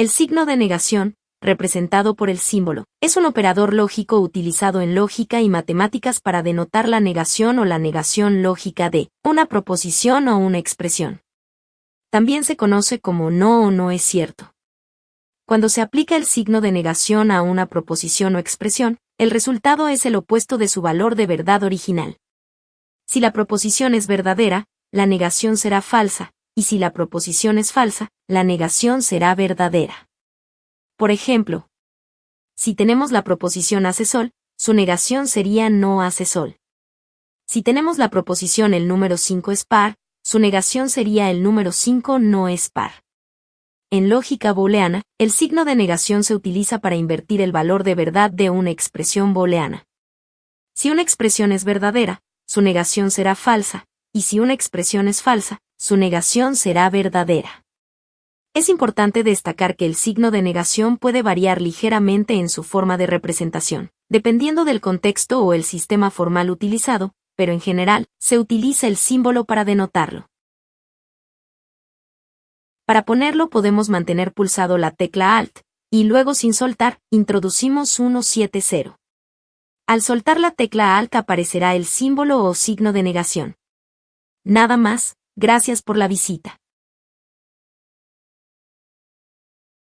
El signo de negación, representado por el símbolo, es un operador lógico utilizado en lógica y matemáticas para denotar la negación o la negación lógica de una proposición o una expresión. También se conoce como no o no es cierto. Cuando se aplica el signo de negación a una proposición o expresión, el resultado es el opuesto de su valor de verdad original. Si la proposición es verdadera, la negación será falsa, y si la proposición es falsa, la negación será verdadera. Por ejemplo, si tenemos la proposición hace sol, su negación sería no hace sol. Si tenemos la proposición el número 5 es par, su negación sería el número 5 no es par. En lógica booleana, el signo de negación se utiliza para invertir el valor de verdad de una expresión booleana. Si una expresión es verdadera, su negación será falsa, y si una expresión es falsa, su negación será verdadera. Es importante destacar que el signo de negación puede variar ligeramente en su forma de representación, dependiendo del contexto o el sistema formal utilizado, pero en general, se utiliza el símbolo para denotarlo. Para ponerlo podemos mantener pulsado la tecla Alt, y luego sin soltar, introducimos 170. Al soltar la tecla Alt aparecerá el símbolo o signo de negación. Nada más, Gracias por la visita.